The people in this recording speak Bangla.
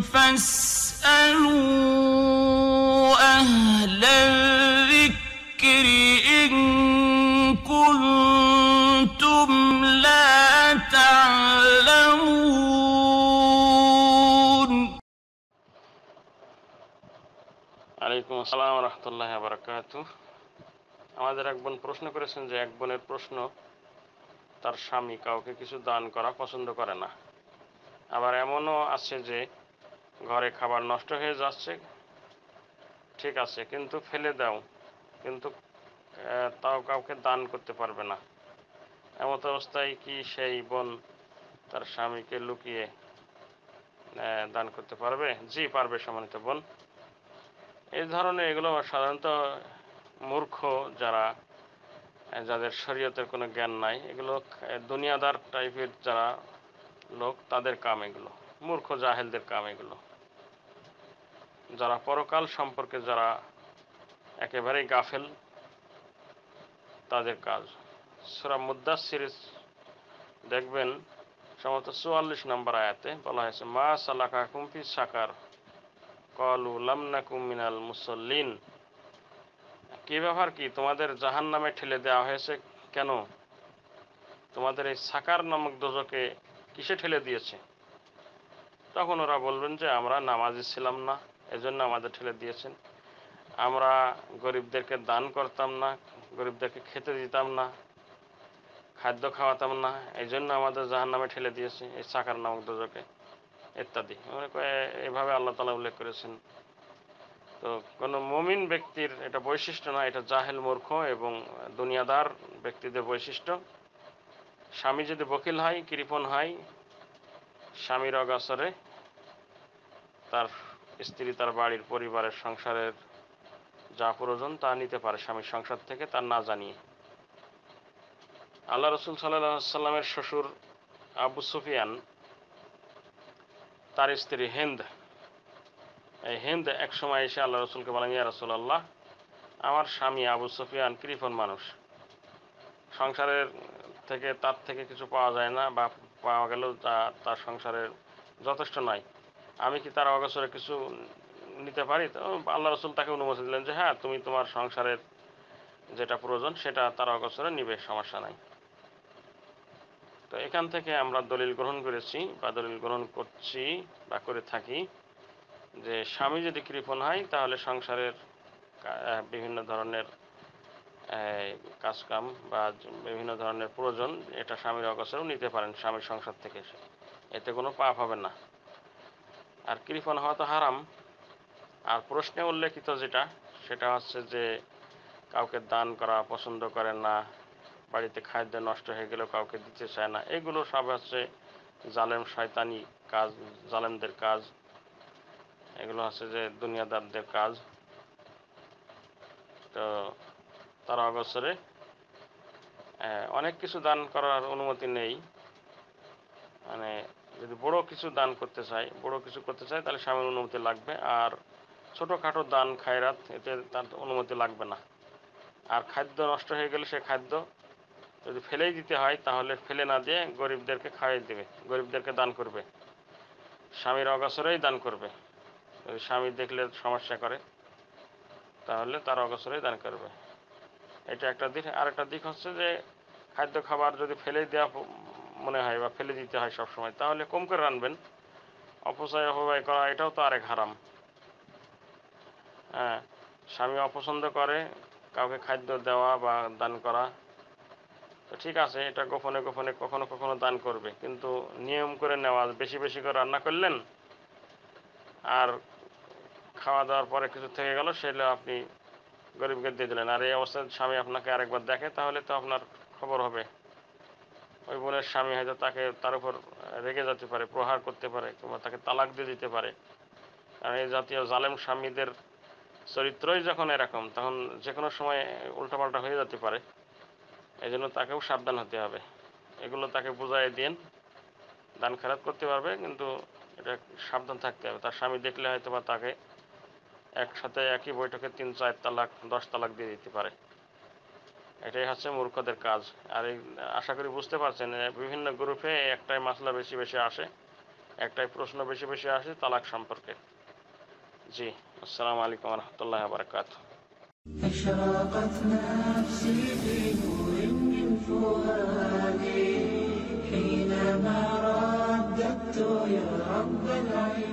আমাদের এক বোন প্রশ্ন করেছেন যে এক বোনের প্রশ্ন তার স্বামী কাউকে কিছু দান করা পছন্দ করে না আবার এমনও আছে যে ঘরে খাবার নষ্ট হয়ে যাচ্ছে ঠিক আছে কিন্তু ফেলে দাও কিন্তু তাও কাউকে দান করতে পারবে না এমত অবস্থায় কি সেই বোন তার স্বামীকে লুকিয়ে দান করতে পারবে জি পারবে সম্মানিত বোন এই ধরনের এগুলো সাধারণত মূর্খ যারা যাদের শরীয়তের কোনো জ্ঞান নাই এগুলো দুনিয়াদার টাইপের যারা লোক তাদের কাম এগুলো মূর্খ জাহেলদের কাম এগুলো যারা পরকাল সম্পর্কে যারা একেবারেই গাফেল তাদের কাজ সুরা মুদ্দা সিরিজ দেখবেন সম্ভবত চুয়াল্লিশ নম্বর আয়াতে বলা হয়েছে মা সালাকা কুমফি সাকার কলু লামনা কুমিনাল মুসল্লিন কি ব্যবহার কি তোমাদের জাহান নামে ঠেলে দেওয়া হয়েছে কেন তোমাদের এই সাকার নামক দোজকে কিসে ঠেলে দিয়েছে তখন ওরা বলবেন যে আমরা নামাজি ছিলাম না এজন্য আমাদের ঠেলে দিয়েছেন আমরা গরিবদেরকে দান করতাম না গরিবদেরকে খেতে দিতাম না খাদ্য খাওয়াতাম না এই জন্য আমাদের জাহান নামে ঠেলে দিয়েছে এই সাকার নামক দোজকে ইত্যাদি মানে এভাবে আল্লাহ তালা উল্লেখ করেছেন তো কোনো মমিন ব্যক্তির এটা বৈশিষ্ট্য না এটা জাহেল মূর্খ এবং দুনিয়াদার ব্যক্তিদের বৈশিষ্ট্য স্বামী যদি বকিল হয় কৃপণ হয় স্বামীর অগাসরে তার স্ত্রী তার বাড়ির পরিবারের সংসারের যা প্রয়োজন তা নিতে পারে স্বামীর সংসার থেকে তার না জানিয়ে আল্লাহ রসুল সাল্লাহ সাল্লামের শ্বশুর আবু সুফিয়ান তার স্ত্রী হিন্দ এই হিন্দ এক সময় এসে আল্লাহ রসুলকে বলেন ইয়া রসুল আল্লাহ আমার স্বামী আবু সুফিয়ান কৃপণ মানুষ সংসারের থেকে তার থেকে কিছু পাওয়া যায় না বা পাওয়া গেলেও তা তার সংসারে যথেষ্ট নয় আমি কি তার অগসরে কিছু নিতে পারি তো আল্লাহ রসুল তাকে অনুমতি দিলেন যে হ্যাঁ তুমি তোমার সংসারের যেটা প্রয়োজন সেটা তার অগসরে নিবে সমস্যা নাই তো এখান থেকে আমরা দলিল গ্রহণ করেছি বা দলিল গ্রহণ করছি বা করে থাকি যে স্বামী যদি কৃপণ হয় তাহলে সংসারের বিভিন্ন ধরনের কাজকাম বা বিভিন্ন ধরনের প্রয়োজন এটা স্বামীর অগোচরেও নিতে পারেন স্বামীর সংসার থেকে এতে কোনো পাপ হবে না আর কৃপণ হওয়া তো হারাম আর প্রশ্নে উল্লেখিত যেটা সেটা হচ্ছে যে কাউকে দান করা পছন্দ করে না বাড়িতে খাদ্য নষ্ট হয়ে গেলেও কাউকে দিতে চায় না এগুলো সব হচ্ছে জালেম শয়তানি কাজ জালেমদের কাজ এগুলো হচ্ছে যে দুনিয়াদারদের কাজ তো তারা অবসরে অনেক কিছু দান করার অনুমতি নেই মানে যদি বড় কিছু দান করতে চাই বড় কিছু করতে চাই তাহলে স্বামীর অনুমতি লাগবে আর ছোটোখাটো দান খায়রাত এতে তার অনুমতি লাগবে না আর খাদ্য নষ্ট হয়ে গেলে সে খাদ্য যদি ফেলেই দিতে হয় তাহলে ফেলে না দিয়ে গরিবদেরকে খাইয়ে দেবে গরিবদেরকে দান করবে স্বামীর অগসরেই দান করবে যদি স্বামী দেখলে সমস্যা করে তাহলে তার অগসরেই দান করবে এটা একটা দিক আরেকটা দিক হচ্ছে যে খাদ্য খাবার যদি ফেলে দেওয়া মনে হয় বা ফেলে দিতে হয় সব সময় তাহলে কম করে রানবেন অপচয় অপব্যয় করা এটাও তো আরেক হারাম হ্যাঁ স্বামী অপছন্দ করে কাউকে খাদ্য দেওয়া বা দান করা তো ঠিক আছে এটা গোপনে গোপনে কখনো কখনো দান করবে কিন্তু নিয়ম করে নেওয়া বেশি বেশি করে রান্না করলেন আর খাওয়া দাওয়ার পরে কিছু থেকে গেল সেটা আপনি গরিবকে দিয়ে দিলেন আর এই অবস্থায় স্বামী আপনাকে আরেকবার দেখে তাহলে তো আপনার খবর হবে ওই বোনের স্বামী হয়তো তাকে তার উপর রেগে যেতে পারে প্রহার করতে পারে কিংবা তাকে তালাক দিয়ে দিতে পারে আর এই জাতীয় জালেম স্বামীদের চরিত্রই যখন এরকম তখন যে কোনো সময় উল্টাপাল্টা হয়ে যেতে পারে এই জন্য তাকেও সাবধান হতে হবে এগুলো তাকে বুঝাই দিন দান খেরাত করতে পারবে কিন্তু এটা সাবধান থাকতে হবে তার স্বামী দেখলে হয়তো বা তাকে একসাথে একই বৈঠকে তিন চার তালাক দশ তালাক দিয়ে দিতে পারে এটাই হচ্ছে মূর্খদের কাজ আর এই আশা করি বুঝতে পারছেন বিভিন্ন গ্রুপে একটাই মাসলা বেশি বেশি আসে একটাই প্রশ্ন বেশি বেশি আসে তালাক সম্পর্কে জি আসসালামু আলাইকুম রহমতুল্লাহ বারকাত حينما رددت يا رب